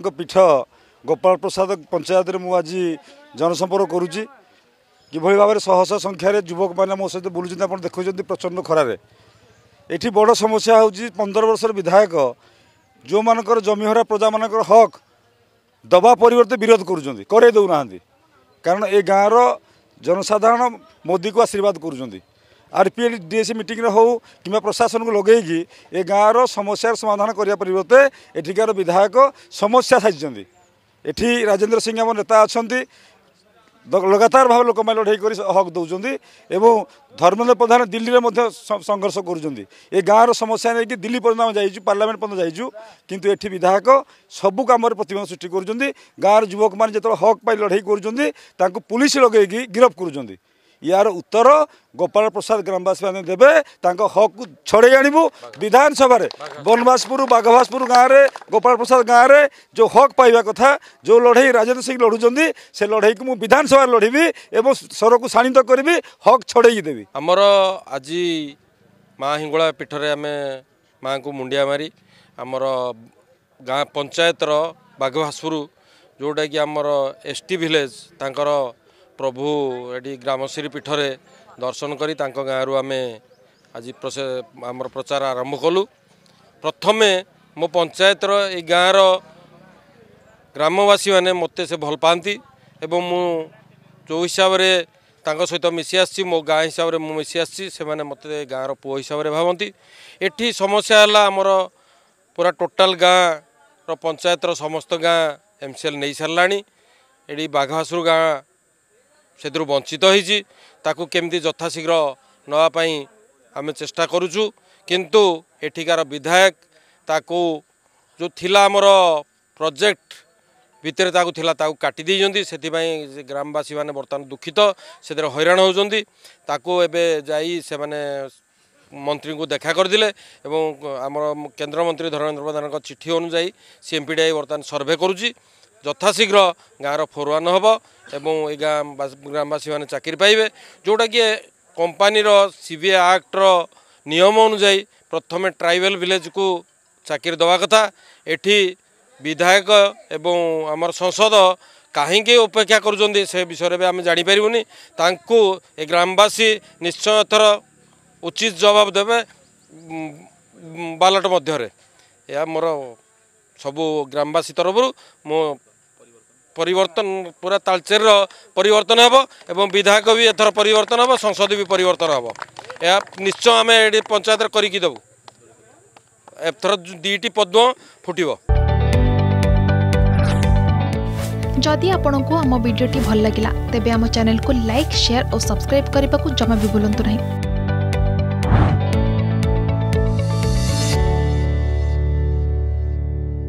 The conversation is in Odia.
ପୀଠ ଗୋପାଳ ପ୍ରସାଦ ପଞ୍ଚାୟତରେ ମୁଁ ଆଜି ଜନସମ୍ପର୍କ କରୁଛି কিভাবে ভাবে শহ শহ সংখ্যার যুবক মানে মো সহ বুলুচ্ছেন আপনার দেখুম প্রচন্ড খরার এটি বড় সমস্যা হচ্ছে পনেরো বর্ষর বিধায়ক যার জমিহরা প্রজা মান হক দেওয়া পরিবর্তে বিরোধ করছেন করে দেউ না কারণ এ গাঁর জনসাধারণ মোদি আশীর্বাদ করছেন आरपीएल डीएसी मिटिंग हो कि प्रशासन को लगे ए गाँवर समस्यार समाधान करने परिवर्ते एठिकार विधायक समस्या साजिंट এটি রাজেন্দ্র সিং আমার নেতা অনেক লগাতার ভাবে লোক লড়াই করে হক দৌঁচ এবং ধর্মেন্দ্র প্রধান দিল্লিরে সংঘর্ষ করছেন এ গাঁর সমস্যা নিয়ে দিল্লি পর্যন্ত আমি যাইছু পার্লামেন্ট পর্যন্ত যাইছু কিন্তু এটি বিধায়ক সবু কামরে প্রতিবন্ধ সৃষ্টি করছেন গাঁর যুবক মানে যেত হক পাই লড়াই করছেন তা পুলিশ লগাইকি গিরফ করছেন ইয়ার উত্তর গোপাল প্রসাদ গ্রামবাসী মানে দেবে তাঁর হক ছড়াই আনবু বিধানসভার বনবাসপুর বাঘবাসপুর গাঁরে গোপাল প্রসাদ গাঁরে যে হক পাইবা কথা যে লড়াই রাজেন্দ্র সিং লড়ুচ্ছেন সে লড়াইকে মু বিধানসভার লড়বি এবং স্বরক শাণিত করবি হক ছড়াই দেবি আমার আজি মা হিঙ্গুলা পীঠরে আমি ମାଆଙ୍କୁ ମୁଣ୍ଡିଆ ମାରି ଆମର ଗାଁ ପଞ୍ଚାୟତର ବାଘଭାସପୁର ଯେଉଁଟାକି ଆମର ଏସ୍ ଟି ଭିଲେଜ୍ ତାଙ୍କର ପ୍ରଭୁ ଏଠି ଗ୍ରାମଶ୍ରୀ ପୀଠରେ ଦର୍ଶନ କରି ତାଙ୍କ ଗାଁରୁ ଆମେ ଆଜି ଆମର ପ୍ରଚାର ଆରମ୍ଭ କଲୁ ପ୍ରଥମେ ମୋ ପଞ୍ଚାୟତର ଏଇ ଗାଁର ଗ୍ରାମବାସୀମାନେ ମୋତେ ସେ ଭଲ ପାଆନ୍ତି ଏବଂ ମୁଁ ଯେଉଁ ହିସାବରେ ତାଙ୍କ ସହିତ ମିଶି ଆସିଛି ମୋ ଗାଁ ହିସାବରେ ମୁଁ ମିଶି ଆସିଛି ସେମାନେ ମୋତେ ଗାଁର ପୁଅ ହିସାବରେ ଭାବନ୍ତି ଏଠି ସମସ୍ୟା ହେଲା ଆମର ପୁରା ଟୋଟାଲ୍ ଗାଁର ପଞ୍ଚାୟତର ସମସ୍ତ ଗାଁ ଏମ୍ ସି ଏଲ୍ ନେଇସାରିଲାଣି ଏଠି ବାଘଭାସୁର ଗାଁ ସେଥିରୁ ବଞ୍ଚିତ ହେଇଛି ତାକୁ କେମିତି ଯଥାଶୀଘ୍ର ନେବା ପାଇଁ ଆମେ ଚେଷ୍ଟା କରୁଛୁ କିନ୍ତୁ ଏଠିକାର ବିଧାୟକ ତାକୁ ଯେଉଁ ଥିଲା ଆମର ପ୍ରୋଜେକ୍ଟ ଭିତରେ ତାକୁ ଥିଲା ତାକୁ କାଟି ଦେଇଛନ୍ତି ସେଥିପାଇଁ ଗ୍ରାମବାସୀମାନେ ବର୍ତ୍ତମାନ ଦୁଃଖିତ ସେଥିରେ ହଇରାଣ ହେଉଛନ୍ତି ତାକୁ ଏବେ ଯାଇ ସେମାନେ ମନ୍ତ୍ରୀଙ୍କୁ ଦେଖା କରିଦେଲେ ଏବଂ ଆମର କେନ୍ଦ୍ରମନ୍ତ୍ରୀ ଧର୍ମେନ୍ଦ୍ର ପ୍ରଧାନଙ୍କ ଚିଠି ଅନୁଯାୟୀ ସିଏମ୍ପିଡ଼ିଆଇ ବର୍ତ୍ତମାନ ସର୍ଭେ କରୁଛି ଯଥାଶୀଘ୍ର ଗାଁର ଫୋରୱାନ୍ ହେବ ଏବଂ ଏ ଗାଁ ଗ୍ରାମବାସୀମାନେ ଚାକିରି ପାଇବେ ଯେଉଁଟାକି କମ୍ପାନୀର ସି ବି ଆକ୍ଟର ନିୟମ ଅନୁଯାୟୀ ପ୍ରଥମେ ଟ୍ରାଇବାଲ ଭିଲେଜକୁ ଚାକିରି ଦେବା କଥା ଏଠି ବିଧାୟକ ଏବଂ ଆମର ସଂସଦ କାହିଁକି ଉପେକ୍ଷା କରୁଛନ୍ତି ସେ ବିଷୟରେ ବି ଆମେ ଜାଣିପାରିବୁନି ତାଙ୍କୁ ଏ ଗ୍ରାମବାସୀ ନିଶ୍ଚୟ ଏଥର ଉଚିତ ଜବାବ ଦେବେ ବାଲଟ ମଧ୍ୟରେ ଏହା ମୋର ସବୁ ଗ୍ରାମବାସୀ ତରଫରୁ ମୁଁ পরিবর্তন পুরা তালচেরর পরিবর্তন হব এবং বিধায়ক বি এথর পরিবর্তন হব সংসদ বি পরিবর্তন হব ଏହା ନିଶ୍ଚୟ ଆମେ ଏଠି ପଞ୍ଚାୟତରେ କରିକି ଦେବୁ ଏଥର ଦୁଇଟି ପଦ୍ମ ଫୁଟିବ ଯଦି ଆପଣଙ୍କୁ ଆମ ଭିଡ଼ିଓଟି ଭଲ ଲାଗିଲା ତେବେ ଆମ ଚ୍ୟାନେଲକୁ ଲାଇକ୍ ସେୟାର ଓ ସବସ୍କ୍ରାଇବ୍ କରିବାକୁ ଜମା ବି ଭୁଲନ୍ତୁ ନାହିଁ